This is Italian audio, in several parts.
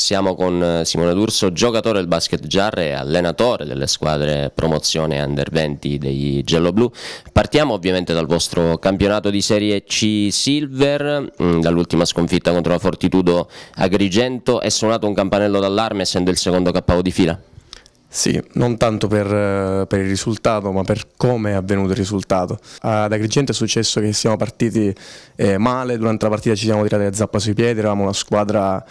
Siamo con eh, Simone D'Urso, giocatore del basket Giarre e allenatore delle squadre promozione under 20 dei gialloblu. Partiamo ovviamente dal vostro campionato di Serie C Silver, mm, dall'ultima sconfitta contro la Fortitudo Agrigento. È suonato un campanello d'allarme essendo il secondo capo di fila? Sì, non tanto per, eh, per, il risultato, ma per come è avvenuto il risultato. Ad Agrigente è successo che siamo partiti eh, male, durante la partita ci siamo tirati a zappa sui piedi, eravamo una squadra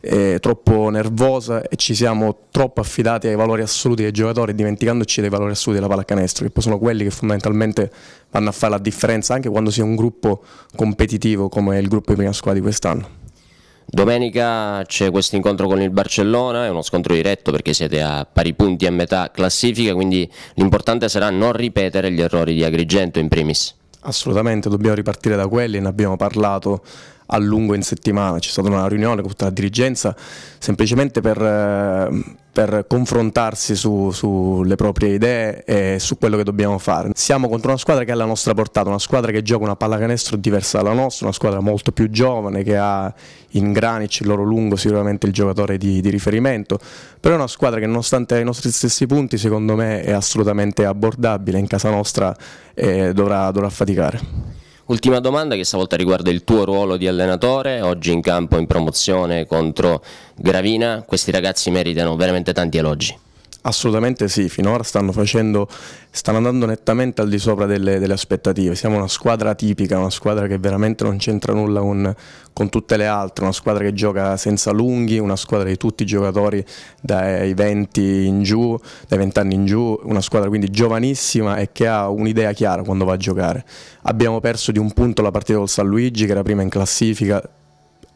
eh, troppo nervosa e ci siamo troppo affidati ai valori assoluti dei giocatori, dimenticandoci dei valori assoluti della pallacanestro, che poi sono quelli che fondamentalmente vanno a fare la differenza anche quando si è un gruppo competitivo come il gruppo di prima squadra di quest'anno. Domenica c'è questo incontro con il Barcellona, è uno scontro diretto perché siete a pari punti a metà classifica, quindi l'importante sarà non ripetere gli errori di Agrigento in primis. Assolutamente, dobbiamo ripartire da quelli, ne abbiamo parlato a lungo in settimana, c'è stata una riunione con tutta la dirigenza semplicemente per, eh, per confrontarsi sulle su proprie idee e su quello che dobbiamo fare. Siamo contro una squadra che è alla nostra portata, una squadra che gioca una pallacanestro diversa dalla nostra, una squadra molto più giovane che ha in Granic il loro lungo sicuramente il giocatore di, di riferimento, però è una squadra che nonostante i nostri stessi punti secondo me è assolutamente abbordabile, in casa nostra eh, dovrà, dovrà faticare. Ultima domanda che stavolta riguarda il tuo ruolo di allenatore, oggi in campo in promozione contro Gravina, questi ragazzi meritano veramente tanti elogi. Assolutamente sì, finora stanno, facendo, stanno andando nettamente al di sopra delle, delle, aspettative, siamo una squadra tipica, una squadra che veramente non c'entra nulla con, con, tutte le altre, una squadra che gioca senza lunghi, una squadra di tutti i giocatori dai 20 in giù, dai 20 anni in giù, una squadra quindi giovanissima e che ha un'idea chiara quando va a giocare. Abbiamo perso di un punto la partita col San Luigi che era prima in classifica,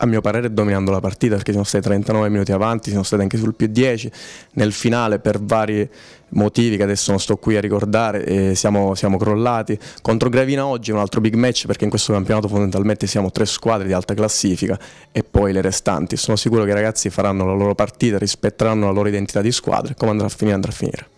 a mio parere dominando la partita perché siamo stati 39 minuti avanti, siamo stati anche sul più 10 nel finale per vari motivi che adesso non sto qui a ricordare eh, siamo, siamo, crollati contro Gravina oggi è un altro big match perché in questo campionato fondamentalmente siamo tre squadre di alta classifica e poi le restanti sono sicuro che i ragazzi faranno la loro partita rispetteranno la loro identità di squadra come andrà a finire andrà a finire